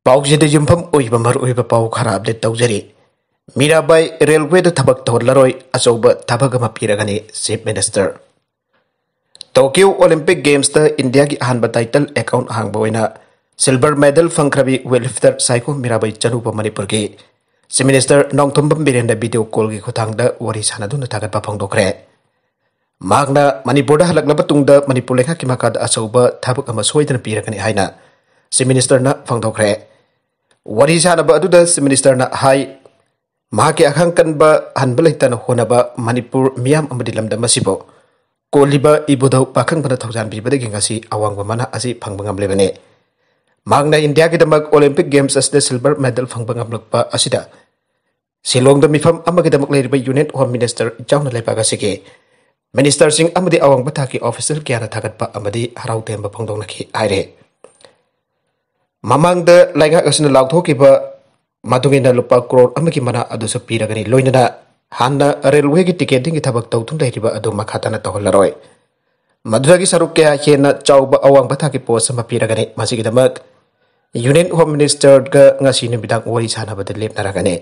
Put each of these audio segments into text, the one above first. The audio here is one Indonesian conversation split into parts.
Pauk jadi jumpam ui bambar ui bapauk harap de tau jari. Mirabai railway de tabak tau laroi asau ba tabak gama piragani chief minister. Tokyo Olympic Games de India gi ahan ba title account ahang bawena. Silver medal fangkrabi welfare saiko mirabai chanu ba manipur gi. Chief minister nong thumbam birenda video call gi khutang da wari sana dun ta dokre. Magna manipur da halak laba tung da manipur lekha kimakad asau ba tabak gama soi dan piragani hai si minister na fangtok re. Wani sana ba aduda si minister na hai. Mahaki kan ba han balaitan huwana ba Manipur miyam amadilam da masibo. Ko liba ibu daw pakang pada tawjan bi pada gengga si awang ba mana asi pangbangam lebane. Magna India kita mag Olympic Games as the silver medal pangbangam lagpa asida. Silong demi fam amma kita mag leliba unit huwam minister jauh na lepaga sige. Minister Singh amadi awang bataki officer kiana takat pa amadi harau tembak pangdong naki aire. Mamang de lainga kasi na lagto kiba madungin na lupa kroon ama ki mana adu sepi raga ni loin na handa na railway ki tiket ding kita bakta utung dahi riba adu makata na tahol la roy. Madura ki na chau ba awang bata ki sama pi raga ni masi kita mak. Union Home Minister ke ngasih bidang wali sana pada lip naraga ni.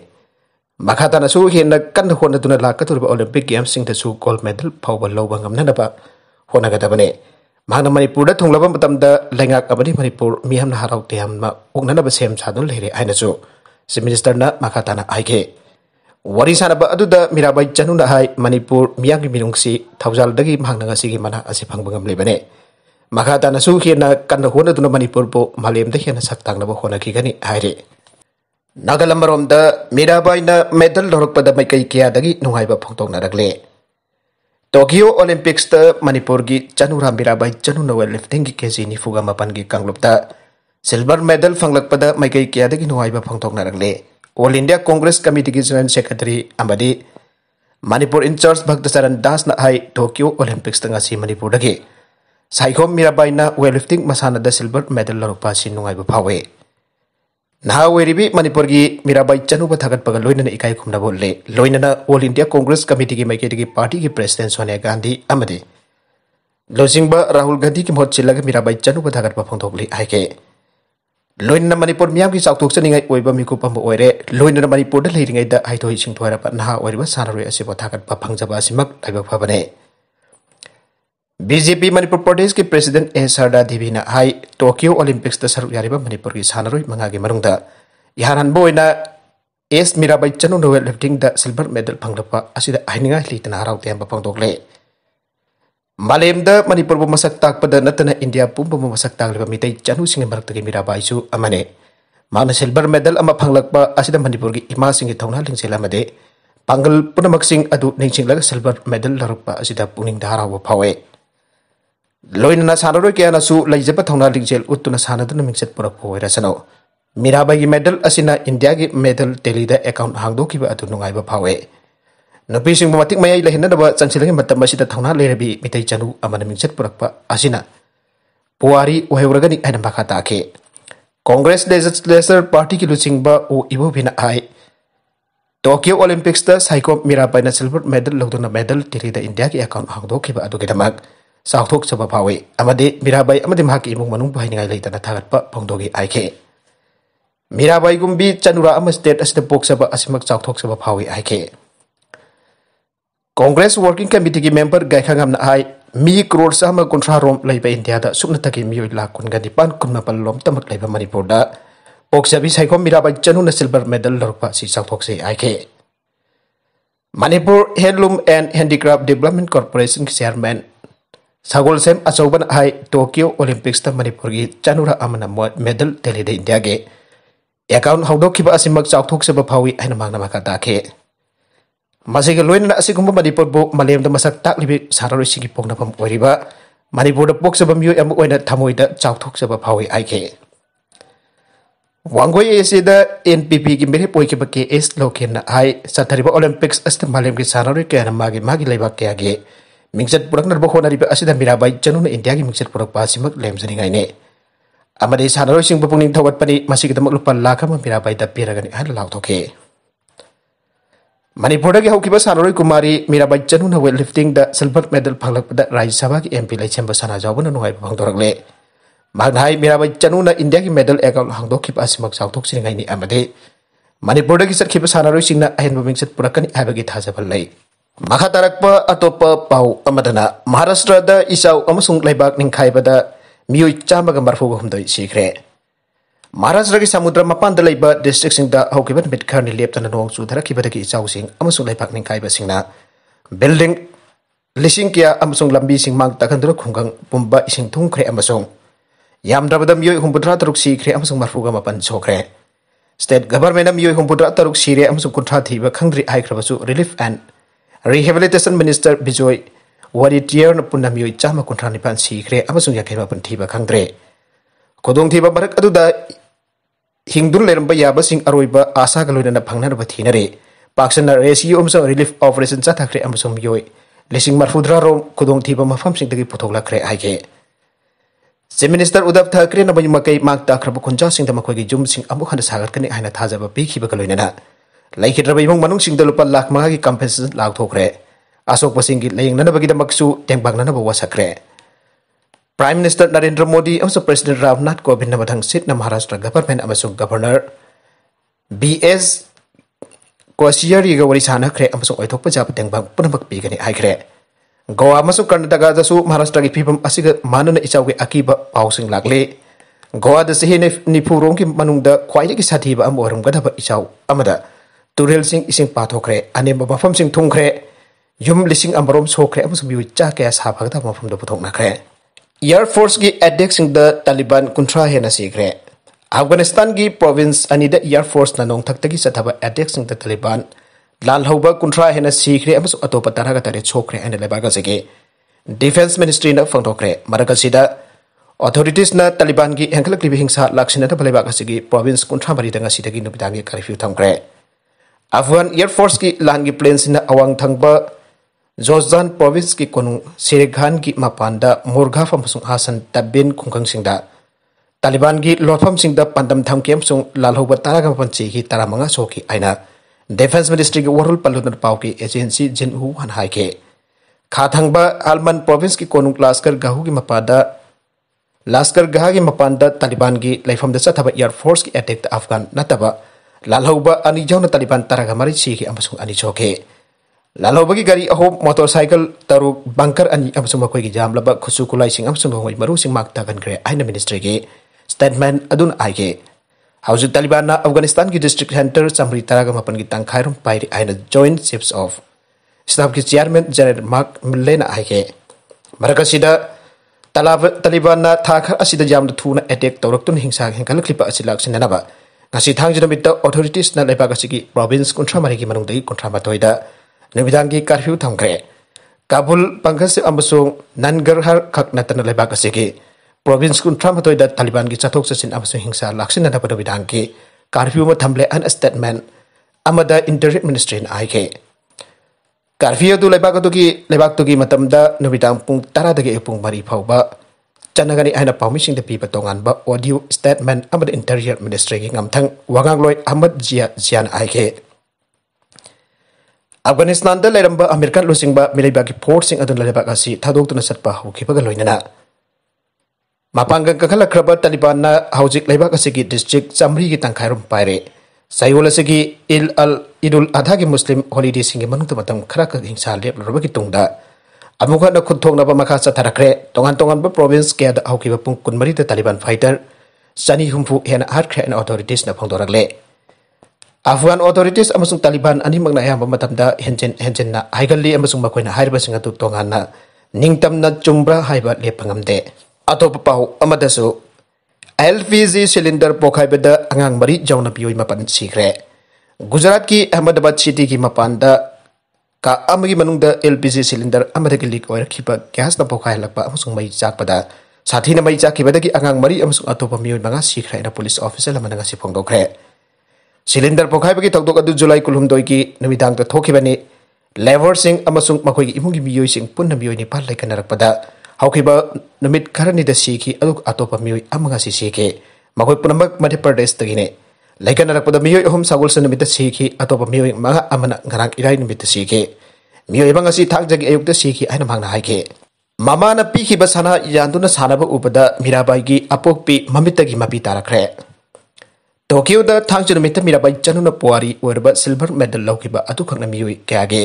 Makhatana suhu hi na kan na na tuna laka turba Olympic Games sing ta gold medal pau ba lau bangam na na ba huan na kata ba ꯃꯍꯥꯛꯅ ꯃꯅꯤꯄꯨꯔꯗ ꯊꯨꯡꯂꯕ ꯃꯇꯝꯗ ꯂꯩꯉꯥꯛ ꯑꯃꯗꯤ ꯃꯅꯤꯄꯨꯔ ꯃꯤꯌꯥꯝꯅ ꯍꯔꯥꯎ ꯇꯌꯥꯝꯅ ꯑꯣꯛꯅꯅꯕ ꯁꯦꯝ ꯁꯥꯗꯨꯅ ꯂꯩꯔꯦ ꯍꯥꯏꯅꯁꯨ ꯆꯤꯞ ꯃꯤꯅꯤꯁꯇꯔꯅ ꯃꯈꯥ ꯇꯥꯅ ꯍꯥꯏꯈꯤ ꯋꯥꯔꯤ ꯁꯥꯟꯅꯕ ꯑꯗꯨꯗ ꯃꯤꯔꯥꯕꯥꯏ ꯆꯅꯨꯅ ꯍꯥꯏ ꯃꯅꯤꯄꯨꯔ ꯃꯤꯌꯥꯝꯒꯤ ꯃꯤꯅꯨꯡꯁꯤ ꯊꯧꯖꯥꯜꯗꯒꯤ ꯃꯍꯥꯛꯅ ꯉꯁꯤꯒꯤ ꯃꯅꯥ ꯑꯁꯤ ꯐꯪꯕ ꯉꯝꯂꯤꯕꯅꯤ ꯃꯈꯥ ꯇꯥꯅꯁꯨ ꯍꯦꯟꯅ ꯀꯟꯅ ꯍꯣꯠꯅꯗꯨꯅ ꯃꯅꯤꯄꯨꯔꯕꯨ ꯃꯥꯂꯦꯝꯗ ꯍꯦꯟꯅ ꯁꯛ ꯇꯥꯛꯅꯕ ꯍꯣꯠꯅꯈꯤꯒꯅꯤ ꯍꯥꯏꯔꯤ ꯅꯥꯒꯥꯂꯝ ꯃꯔꯣꯝꯗ ꯃꯤꯔꯥꯕꯥꯏꯅ ꯃꯦꯗꯜ ꯂꯧꯔꯛꯄꯗ ꯃꯥꯏꯀꯩ ꯀꯌꯥꯗꯒꯤ ꯅꯨꯡꯉꯥꯏꯕ ꯐꯣꯡꯗꯣꯛꯅꯔꯛꯂꯦ टोकियो ओलंपिक्स मणिपुर की चनुराम मीराबाई चनु नोवेल लिफ्टिंग की केजी निफुगा मपन की कांगलुप सिल्वर मेडल फंगलपद मैकई क्या नुब फोंगले ऑल इंडिया कांग्रेस कमिटी की general secretary Manipur incharge Bhaktacharan Das Tokyo Olympics Manipur Saikhom Mirabai weightlifting मसान सिल्वर मेडल लौरप फावे नहाब मनपुर की मीराबाई चनूब थगप इकाय खुमे ऑल इंडिया कांग्रेस कमीटी की मैके पार्टी की प्रेसीडें सोनिया गांधी लोजिंग राहुल गांधी की मोह चिल्ल मीराबाई चनूब थगप फोंगे लोन मनपुर मैम की चाटोचनीकूपुर मनपुर लेरीदरब नहा सब थगप फंगजबने बीजेपी मनपुर प्रदेश की प्रेसीडें ए सरदा देवी Tokyo Olympics ta saruk yariba Manipur gi sanaroi manga gi marung da yaran boy na es mirabai chanu no weightlifting da silver medal phangdapa asida ahininga hli tana rau tem pa dokle malem da Manipur masak tak pada natana India pum masak tak le mitai chanu singe marak ta mirabai su amane mana silver medal ama phanglakpa asida Manipur gi ima singe thongna ling selamade panggal punamak sing adu ning singla silver medal larukpa asida puning da rau pawe ꯂꯣꯏꯅꯅ ꯁꯥꯟꯅꯔꯣꯏ ꯀꯌꯥꯅꯁꯨ ꯂꯩꯖꯕ ꯊꯧꯅꯥ ꯂꯤꯡꯖꯦꯜ ꯎꯠꯇꯨꯅ ꯁꯥꯟꯅꯗꯨꯅ ꯃꯤꯡꯆꯠ ꯄꯨꯔꯛꯄ ꯑꯣꯏꯔꯁꯅꯨ ꯃꯤꯔꯥꯕꯥꯏꯒꯤ ꯃꯦꯗꯜ ꯑꯁꯤꯅ ꯏꯟꯗꯤꯌꯥꯒꯤ ꯃꯦꯗꯜ ꯇꯦꯂꯤꯗ ꯑꯦꯀꯥꯎꯟ ꯍꯥꯡꯗꯣꯛꯈꯤꯕ ꯑꯗꯨ ꯅꯨꯡꯉꯥꯏꯕ ꯐꯥꯎꯏ ꯅꯨꯄꯤꯁꯤꯡꯕꯨ ꯃꯇꯤꯛ ꯃꯌꯥꯏ ꯂꯩꯍꯟꯅꯕ ꯆꯪꯁꯤꯜꯂꯤꯉꯩ ꯃꯇꯝ ꯑꯁꯤꯗ ꯊꯧꯅꯥ ꯂꯩꯔꯕꯤ ꯃꯤꯇꯩ ꯆꯅꯨ ꯑꯃꯅ ꯃꯤꯡꯆꯠ ꯄꯨꯔꯛꯄ ꯑꯁꯤꯅ ꯄꯨꯋꯥꯔꯤ ꯑꯣꯏꯍꯧꯔꯒꯅꯤ ꯍꯥꯏꯅ ꯃꯈꯥ ꯇꯥꯈꯤ कांग्रेस लेजिस्लेचर पार्टी की लुचिंग ओ इबोभिन हाई टोक्यो ओलंपिक्स साइको मीराबाइन सिल्वर मेडल लौदना मेडल तेरी इंडिया की अकाउंट हादों sauthok chaba phawe amade mirabai amade mahak imung manung bhai ningai lai tana thagat pa phongdogi aike mirabai gumbi chanura am state as the box aba asimak sauthok chaba phawe aike congress working committee member gai ai mi crore kontra rom lai india da sukna taki mi oi kun ga di pan kun ma pal lom tamak lai ba manipur da box abi si sauthok se Manipur Headloom and Handicraft Development Corporation Chairman sagol sem achoban hai tokyo olympics ta janura gi chanura medal deli de india ge account haudok kiba asimak chak thok se ba phawi aina magna maka ta ke masi ge loin na asikum ba manipur bo malem da tak libi sarari sigi pokna pam oiri ba manipur da pok se ba myu am oina thamoi da chak thok se ba phawi ai ke wangoi ac da npp gi mere poi es ba ke s loken na hai satari ba olympics asta malem gi sarari ke na magi magi leba ke age मिंगजत पुरक्नर बखोनारिबे असिदा मिराबाय चनुना इंडियागी मिंगजत पुरक पासिमक लेमजनिगायने अमरे सानरो सिंग बपुनिन थवतपनि मासिगदम लुपा लाखम मिराबाय द पिरागनि हाल लाउथोके मणिपुरगे हौकिबे सानरो कुमारी मिराबाय चनुना वेट लिफ्टिंग द सिल्वर मेडल फलकपद राज्यसभा के एमपी लाइ चेंबर साना जाबन नुहाय बंग दरगले मागनाय मिराबाय चनुना इंडिया की मेडल अकाउंट हांगदो किप आसिमक साउथोक सिरिगायनि अमदे मणिपुरगे सरखिबे सानरो सिंगना अहेन बमिंगसेट पुरकनि आबेगे थाजा बलै pa atau pa pau amadana Maharashtra da isau amusung lebak ning kai pada miu chama gambar fugu humdoi sikre. Maharashtra ki samudra mapan da layba district sing da hau kibat mit karni liap tanan tara kibat ki isau sing amusung lebak ning kai pasing na building lising kia amusung lambi sing mang takan duruk pumba ising tungkre kre amusung. Yam da pada miu hum putra taruk sikre amusung marfuga fugu mapan sokre. State government miu hum putra taruk sikre amusung kuntra tiba kangri aikra relief and rehabilitation minister bijoy waritier na punam yoi chama kunthra nipan sikre amasung ya khema pan thiba khangdre kodong thiba barak aduda hingdul leramba yaba sing aroiba asa galoina na phangnar ba thinare paksana resi omsa relief operation cha thakre amasung yoi lesing marfudra ro kodong thiba mafam sing dagi puthokla kre aige chief minister ꯎꯗꯕ ꯊꯥꯀ꯭ꯔꯦꯅ ꯃꯌꯨꯝ ꯃꯀꯩ ꯃꯥꯛ ꯇꯥꯈ꯭ꯔꯕ ꯈꯨꯟꯖꯥꯁꯤꯡꯗ ꯃꯈꯣꯏꯒꯤ ꯌꯨꯝꯁꯤꯡ ꯑꯃꯨꯛ ꯍꯟꯅ ꯁꯥꯒꯠꯀꯅꯤ ꯍꯥꯏꯅ ꯊꯥꯖꯕ ꯄꯤꯈꯤꯕꯒ ꯂꯣꯏꯅꯅ लेखिद्रब इम लुप लाख मा की की कंपेसन लाथोखे अशोकनदे प्राइम मिनिस्टर नरेंद्र मोदी और प्रेसीडेंट रामनाथ कोविंद सिटन Maharashtra government governor B S Koshyari सानखे ओथप जाब तेंब पुनमक पीगने गोवा कर्नाटका महाराष्ट्र की फीवम अग इचा इचे अकीब पाव लाले गोवाद चेहने निफूरों की खाई की साधीब इचाद तुरल पाथोख्रे अनेब मफम थे युम लिंग अमरम सोख्रे चा क्या साफ मौम पुथोनाख्रे एयरफोर्स की एडेक्स तालिबान कंथ्रा हेन सिग्रे अफगानिस्तान की पोवेंस अनीद एयरफोर्स नोथक्त की चथब एडेक्स लाल लाहौब कंथ्रा हेन सिग्रे अटोप तरह तरह सोख्रे लेबागे डिफेंस मिनीस्ट्री फोंख्रे मरगसीद ऑथोरीटीस तालिबान की हेंखल हिंसा लाख लेबागे पोवेंस कंथ्रा मरीद की नुदा कर्फ्यू थम्रे अफगान एयरफोर्स की लान की प्लेन से अवांग थंग जोजान प्रोविंस की कोनु सिरेखान की मपान मुरगाफ हासन तबिन खुंखंग तालिबान की लोफम पंदम थम के लालहब तरह पंचे की तरह सौ की आईना डिफेंस मिनिस्ट्री की वरुल पलुदन पाव की एजेंसी जिन हन हाइके खा थंग आलमन प्रोविंस की कनु लास्कर गहू की मपाद लास्कर गह की मपान तालिबान की लेफम चथब एयरफोर्स की अटैक अफगान नतब lalau ba ani jau na taliban taraga mari siki amasung ani choke lalau bagi gari aho motorcycle taru bunker ani amasung makoi gi jam laba khusu kulai sing amasung ngoi maru sing mak kan gre aina ministry ge statement adun aige hausu taliban na afghanistan ki district center samri taraga mapan ki tang khairum pairi aina joint chiefs of staff ki chairman general mark lena aige maraka sida taliban na thakha asida jam thuna attack tawrak tun hingsa hengkal klipa asilak sinanaba authorities लेपी provinces कंथ्रामा की मूंग कंथ्रामा कर्फ्यू थमे काबुल पंघस नंगरहर खक नाक प्रोबेंस कंथ्रामा तालिबान की चाथो चाचिन हिंसा लाशिनाधान की कर्फ्यू थम्ले अन स्टेटमेंट इंटरियर मिनीस्ट्री आई कर्फ्यू लेबाद पुंग तरह पुंग मरी फाउ chanagani aina permission the people tongan ba audio statement amad interior ministry ngam thang wangang loi amad jia jian ai ke afghanistan da leramba american losing ba ba ki force sing adun ka si thadok tuna satpa ho ki baga loinana mapangang khala khraba taliban na haujik leba si ki district chamri ki pai re Sayola se ki il al idul adha ki muslim holiday sing ki manung ta matam khara ka hingsa lep ki tungda Amukha da khun thong ba makha sa tharakre tongan tongan ba province ke da hauki pung kun mari Taliban fighter sani humfu hena har kre an authorities na phong dorakle le Afghan authorities amasung Taliban ani magna ya ba matam da henchen henchen na haigalli li amasung koina hairba singa tu tongan na ningtam na chumbra haiba le pangam de atop pau amada su LPG cylinder pokhai beda angang mari jawna pioi pan sikre Gujarat ki Ahmedabad city ki mapan da ꯀꯥ ꯑꯃꯒꯤ ꯃꯅꯨꯡꯗ L P G cylinder ꯑꯃꯗꯒꯤ ꯂꯤꯛ ꯑꯣꯏꯔꯛꯈꯤꯕ ꯒ꯭ꯌꯥꯁꯅ ꯄꯣꯈꯥꯏꯍꯜꯂꯛꯄ ꯑꯃꯁꯨꯡ ꯃꯩ ꯆꯥꯛꯄꯗ ꯁꯥꯊꯤꯅ ꯃꯩ ꯆꯥꯛꯈꯤꯕꯗꯒꯤ ꯑꯉꯥꯡ ꯃꯔꯤ ꯑꯃꯁꯨꯡ ꯑꯇꯣꯞꯄ ꯃꯤꯑꯣꯏ ꯃꯉꯥ ꯁꯤꯈ꯭ꯔꯦ ꯍꯥꯏꯅ ꯄꯨꯂꯤꯁ ꯑꯣꯐꯤꯁꯔ ꯑꯃꯅ ꯉꯁꯤ ꯐꯣꯡꯗꯣꯛꯈ꯭ꯔꯦ ꯁꯤꯂꯤꯟꯗꯔ ꯄꯣꯈꯥꯏꯕꯒꯤ ꯊꯧꯗꯣꯛ ꯑꯗꯨ ꯖꯨꯂꯥꯏ ꯀꯨꯟꯍꯨꯝꯗꯣꯏꯒꯤ ꯅꯨꯃꯤꯗꯥꯡꯗ ꯊꯣꯛꯈꯤꯕꯅꯤ ꯂꯦꯕꯔꯁꯤꯡ ꯑꯃꯁꯨꯡ ꯃꯈꯣꯏꯒꯤ ꯏꯃꯨꯡꯒꯤ ꯃꯤꯑꯣꯏꯁꯤꯡ ꯄꯨꯟꯅ ꯃꯤꯑꯣꯏ ꯅꯤꯄꯥꯜ ꯂꯩꯈꯠꯅꯔꯛꯄꯗ ꯍꯧꯈꯤꯕ ꯅꯨꯃꯤꯠ ꯈꯔꯅꯤꯗ ꯁꯤꯈꯤ ꯑꯗꯨꯒ ꯑꯇꯣꯞꯄ ꯃꯤꯑꯣꯏ ꯑꯃ ꯉꯁꯤ ꯁꯤꯈꯤ ꯃꯈꯣꯏ ꯄꯨꯝꯅꯃꯛ ꯃꯙ꯭ꯌ ꯄ꯭ꯔꯗꯦꯁꯇꯒꯤꯅꯤ Laikan arak pada miyoi ohum sagul sa nubita siki ato pa miyoi mga amana ngarang irai nubita siki. Miyoi bang asi tak jagi ayuk ta siki ay namang na haike. Mama na pihi ki basana yantu na sana ba upada mirabai gi apok pi mamita gi mapi tarakre. Tokyo da tak jagi nubita mirabai janu na puari uerba silver medal lau ki ba ato na miyoi ke age.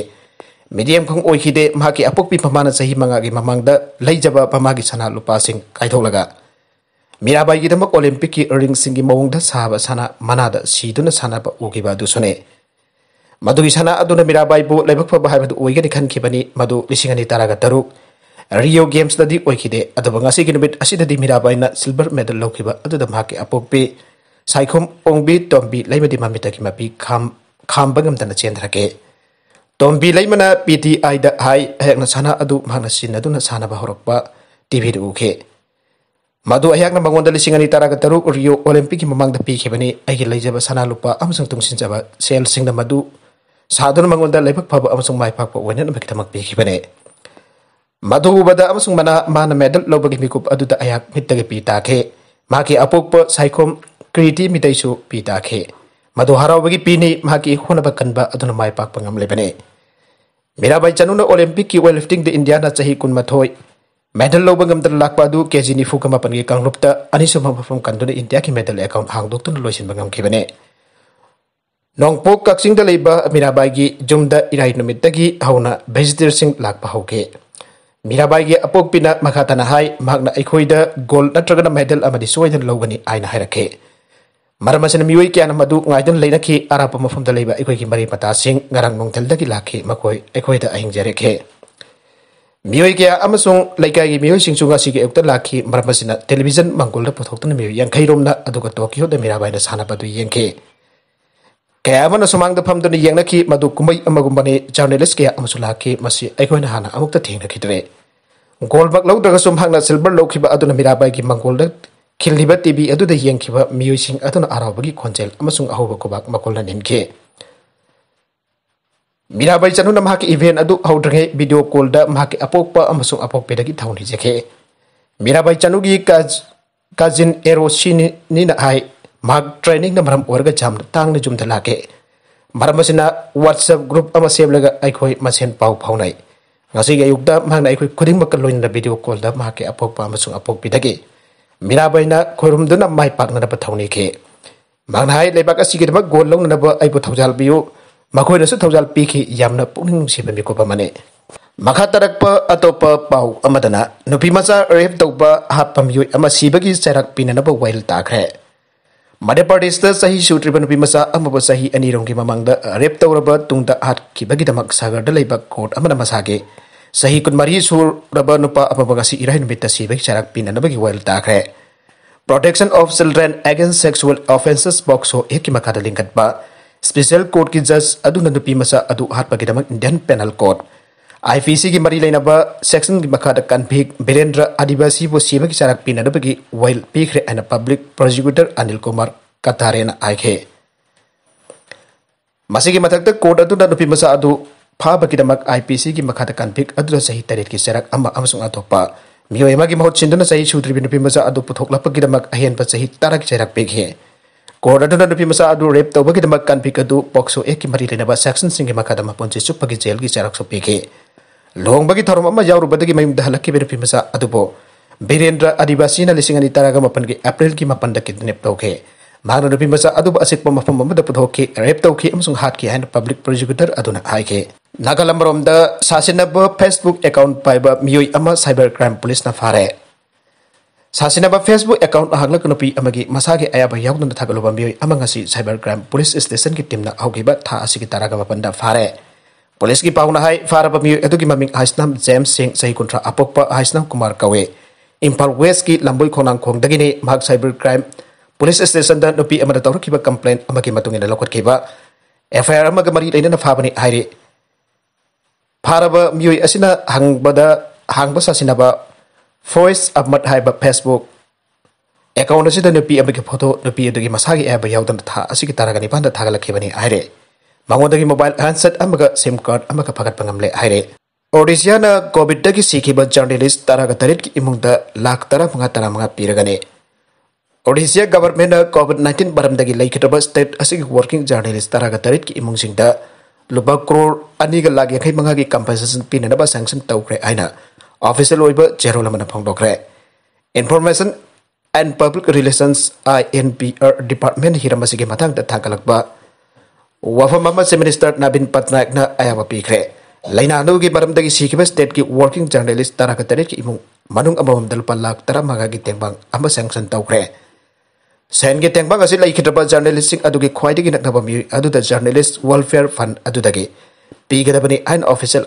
Medium kong de hide maki apok pi pamana sahi mga gi mamang da lai jaba pamagi sana lupa sing laga. Mirabai gi damak olimpik gi ering singgi mawung da sana manada si duna sana ba ugi ba du sone. Madu adu na aduna mirabai bu lebak pa bahai madu di kan kibani madu lisingan di taraga daru. Rio games tadi di de adu ba ngasi gi asi da di mirabai na silver medal lau kiba adu da mahaki apu pi. Saikom ong bi tom bi lai madi mamita mapi kam kam bangam dana cien ke. Tombi bi lai mana pi di ai da na sana adu mahana sin adu na sana ba horok ba di bi uke. Madu ayak na bangun dali singan itara ke teruk Rio Olympic memang tepi kebani Aiki lai jaba sana lupa amsang tung sin jaba Sel sing da madu Sadun bangun dali lepak pabu amsang mai pabu Wanyan bagi tamak pi kebani Madu ubada amsang mana mana medal Lau mikup adu ta ayak mit dage pi Maki apuk pe saikom kriti mit daisu pi Madu harau bagi pini maki huna bakan ba adu na mai pabu ngam Mira bai chanuna Olympic ki weightlifting di Indiana cahikun matoi medal lo bangam tan lakpa du kg ni fu kama pan kang lupta ani so ma kan e india ki medal e account hang dok tun loisin bangam ki bane kak sing da leiba mirabai bagi jumda irai numit ta hauna visitor sing lakpa hoke Mina bagi apok pina makata na hai magna ikhoi da gold na medal amadi soidan logani aina hairake maram asina miwei kyan madu ngaidan leina ki arapa mafum da leiba ikhoi ki mari pata sing ngarang nongtel tel ki lakhe makoi ikhoi da jare ke. Mioi kia amasong laika gi mioi sing chunga sike ukta laki marmasina television mangkul da putok tana mioi yang kairom na aduka tokyo da mira baina sana badu yang ke. Kaya amana sumang da pam dana yang naki madu kumai amagumbani journalist kia amasong laki masi aiko hana hana amukta ting na kitre. Golbak lau daga sumang na silver lau kiba aduna mira baiki mangkul da kil liba tibi aduda yang kiba mioi sing aduna arau bagi konjel amasong ahoba kubak makul na nim Mirabai चनुन महाके event अदु हौद्रगे video call द महाके अपोप अमसुंग अपोपेदगी थौनि जेखे मीराबाई चनुगी काज काजिन एरोसिनी निना हाय माग ट्रेनिंग नमरम ओरग जाम तांग जुम दलाके मरमसिना व्हाट्सएप ग्रुप अमा सेबलग अखोय मसेन पाउ फाउनाय ngasi ga yukda mahna ikhu khuding makal loin na video call da ma ke apok pa masung apok pi dagi mirabai na khorum du na mai pak na ba thauni ke mang hai lebak asi ge ma gol long na ba ai bu thaujal biu मखोन से थौजल पीखीम पुनिब मने मखातरप अतोप पादनामचा रेप तौब हाफमुई चरक पीनब वैल ताख्रे मध्य प्रदेश चाह सूत्रीबीमचा चाह अनी रोंग ममंग रेप तौरब तुद हाथीबीदम सगर कोर्ट मसागे चाह कुमारी सूरब नुपी इराब चरक पीन की वैल ताख्रे protection of children against sexual offences POCSO act की मखाद लिंगत्पा स्पेशल कोर्ट की जज अदुन मचा मसा अदु Indian penal court I P C मरी लेनब सेक्शन की मखा कन्भिक बीरेंद्र आदिवासी को सीमा की चारक पीनबी वेल पीखरे है पब्लिक प्रोसीक्यूटर अनिल कुमार कथारे आखे मधक्त मथक् कोर्ट अदुन नुपी मसा अदु फाबगीदमक आईपीसी की मखा कन्भिक अदुन सही की चरक अथोप मियोयमा की महुत सिंधुना सही सूत्री नुपी मसा अदु पुथोकलपगीदमक अहेनब सही तारक Court ada dan pima adu rape tau bagi demakan pika du pokso e kimari rena ba section singi maka dama ponci su bagi jail gi jarak so pike. Long bagi tarum ama jaur badagi maim dahala ki beri pima sa adu po Birendra adibasi na lisingani taraga mapan ki April ki mapan da kidnap tau ke. Magna da adu ba asik pama pama da pudho ki rape tau ki amsung hat ki public prosecutor adu na Naga ke. Nagalam rom da Facebook account paiba miyoi ama cyber crime police na fare. सासिनाबा Facebook account हांगलक नुपी अमगी मसागे अयाबा यागनुन थागलोबा मियो अमंगासी साइबर क्राइम पुलिस स्टेशन की टीमना हौगिबा था तरग तारागा फारे पुलिस की पाउना हाय फाराबा मियो एदुगी हाइसनाम जेम सिंह सही कुंट्रा अपोप हाइसनाम कुमार कौे इम्फा वेस्ट की लंबोई खोनांग खोंगदगिने माग साइबर क्राइम पुलिस स्टेशन दा नुपी अमदा तौरकिबा कंप्लेन अमगी मतुंगिना लखोटकिबा एफआईआर अमगा मरी लेना फाबने हाइरे फाराबा मियो असिना हांगबदा हांगबा ꯐꯣꯏꯁ ꯑꯃꯠ ꯍꯥꯏꯕ ꯐꯦꯁꯕꯨꯛ ꯑꯦꯀꯥꯎꯟ ꯑꯁꯤꯗ ꯅꯨꯄꯤ ꯑꯃꯒꯤ ꯐꯣꯇꯣ ꯅꯨꯄꯤ ꯑꯗꯨꯒꯤ ꯃꯁꯥꯒꯤ ꯑꯦꯕ ꯌꯥꯎꯗꯅ ꯊꯥ ꯑꯁꯤꯒꯤ ꯇꯔꯥꯒ ꯅꯤꯄꯥꯟꯗ ꯊꯥꯒꯠꯂꯛꯈꯤꯕꯅꯤ ꯍꯥꯏꯔꯦ ꯃꯉꯣꯟꯗꯒꯤ ꯃꯣꯕꯥꯏꯜ ꯍꯦꯟꯁꯦꯠ ꯑꯃꯒ ꯁꯤꯝ ꯀꯥꯔꯗ ꯑꯃꯒ ꯐꯒꯠꯄ ꯉꯝꯂꯦ ꯍꯥꯏꯔꯦ ओडिशान कोविड की सीखीब जर्नलिस्ट तरह तरह की इमुंग लाख तरह मंगा तरह मंगा पीरगने ओडिशा गवर्नमेंट कोविड नाइन्टीन बरम लेखब स्टेट वर्किंग जर्नलिस्ट तरह तरह की इमुंग लुप करोड़ अनी लाख यांखई मंगा की कंपेसेशन पीनब सेंशन तौरे ऑफिशियल चेहरोल फोंदे information and public relation I N P R department हिरम थाल वफम से मिनिस्टर नवीन पटनायक अयब पीख्रे लैना स्टेट की वर्किंग जर्नलीस्ट तरह तरह की इमुंग लुप लाख तरह की तेबंग सेंशन तौर सैन की तेबंग जर्नलीस्ट की खाद की नक्ब मई जर्नलीस्ट वेलफेयर फंड पीगदबनी अन ऑफिशियल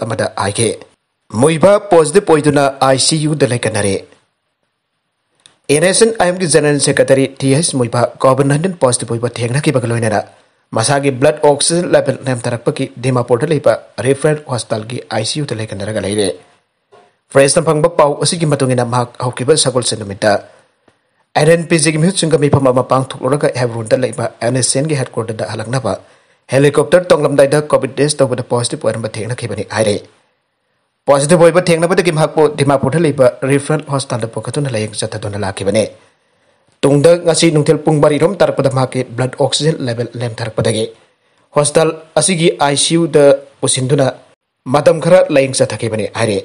मोइबा पॉजिटिव ओइदुना आईसीयू दले कनरे एनएसएन आईएम की जनरल सेक्रेटरी टीएस मोइबा कोविड 19 पॉजिटिव ओइबा थेंगना की बगलोइनरा ꯃꯁꯥꯒꯤ ꯕ꯭ꯂꯗ ꯑꯣꯛꯁꯤꯖꯦꯟ ꯂꯦꯚꯦꯜ ꯅꯦꯝꯊꯔꯛꯄꯒꯤ ꯗꯤꯃꯥꯄꯨꯔꯗ ꯂꯩꯕ ꯔꯤꯐꯔꯦꯟ ꯍꯣꯁꯄꯤꯇꯥꯜꯒꯤ ꯑꯥꯏꯁꯤꯌꯨꯗ ꯂꯩꯈꯠꯅꯔꯒ ꯂꯩꯔꯦ ꯄ꯭ꯔꯦꯁꯅ ꯐꯪꯕ ꯄꯥꯎ ꯑꯁꯤꯒꯤ ꯃꯇꯨꯡꯏꯟꯅ ꯃꯍꯥꯛ ꯍꯧꯈꯤꯕ ꯁꯒꯣꯜꯁꯦꯟ ꯅꯨꯃꯤꯠꯇ ꯑꯦꯟ ꯑꯦꯟ ꯄꯤ ꯖꯤꯒꯤ ꯃꯤꯍꯨꯠꯁꯤꯡꯒ ꯃꯤꯐꯝ ꯑꯃ ꯄꯥꯡꯊꯣꯛꯂꯒ ꯍꯦꯕ꯭ꯔꯣꯟꯗ ꯂꯩꯕ ꯑꯦꯟ ꯑꯦꯁ ꯑꯦꯟꯒꯤ ꯍꯦꯗꯀ꯭ꯋꯥꯔꯇꯔꯗ ꯍꯜꯂꯛꯅꯕ ꯍꯦꯂꯤꯀꯣꯞꯇꯔ ꯇꯣꯡꯂꯝꯗꯥꯏꯗ ꯀꯣꯚꯤꯗ ꯇꯦꯁ ꯇꯧꯕꯗ ꯄꯣꯖꯤꯇꯤꯚ ꯑꯣꯏꯔꯝꯕ ꯊꯦꯡꯅꯈꯤꯕꯅꯤ ꯍꯥꯏꯔꯦ positive hoiba thengna bada kim hakpo dimapur thali ba referral hospital da pokhatu na layang sa thadon la khibane tungda ngasi nungthel pung bari rom tar pada maki blood oxygen level lem thar pada ge hospital asigi icu da usinduna madam khara layang sa thakibane hare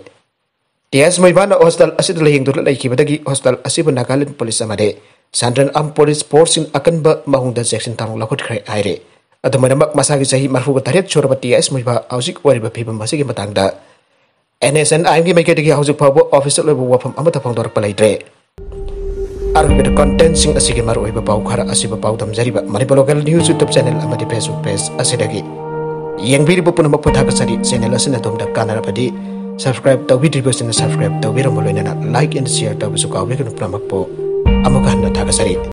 test ꯃꯣꯏꯕꯥꯅ hostel ꯑꯁꯤꯗ ꯂꯩꯍꯤꯡꯗꯨꯅ ꯂꯩꯈꯤꯕꯗꯒꯤ hostel ꯑꯁꯤꯕꯨ ꯅꯥꯒꯥꯂꯦꯟ police ꯑꯃꯗꯤ central armed police ꯐꯣꯔꯁꯁꯤꯡ ꯑꯀꯟꯕ ꯃꯑꯣꯡꯗ ꯆꯦꯛꯁꯤꯟ ꯊꯧꯔꯥꯡ ꯂꯧꯈꯠꯈ꯭ꯔꯦ ꯍꯥꯏꯔꯦ ꯑꯗꯨꯃꯥꯏꯅꯃꯛ ꯃꯁꯥꯒꯤ ꯆꯍꯤ ꯃꯔꯐꯨꯒ ꯇꯔꯦꯠ ꯁꯨꯔꯕ ꯇꯤ ꯑꯦꯁ ꯃꯣꯏꯕꯥ ꯍꯧꯖꯤꯛ ꯑꯣꯏꯔꯤꯕ ꯐꯤꯕꯝ ꯑꯁꯤꯒꯤ ꯃꯇꯥꯡꯗ NSNIM ki mekedi ki hauzu pabu official le buwa pham amata phang dor palai dre aru bit sing asi ki maru heba eh, pau khara asi jari mari ba local news youtube channel amati facebook page yang biri bu punam pota ka sari channel asi na dom da kanara padi subscribe tau bi dribo sin subscribe tau bi ro like and share tahu bisu ka obek nu pramak po amukan na ta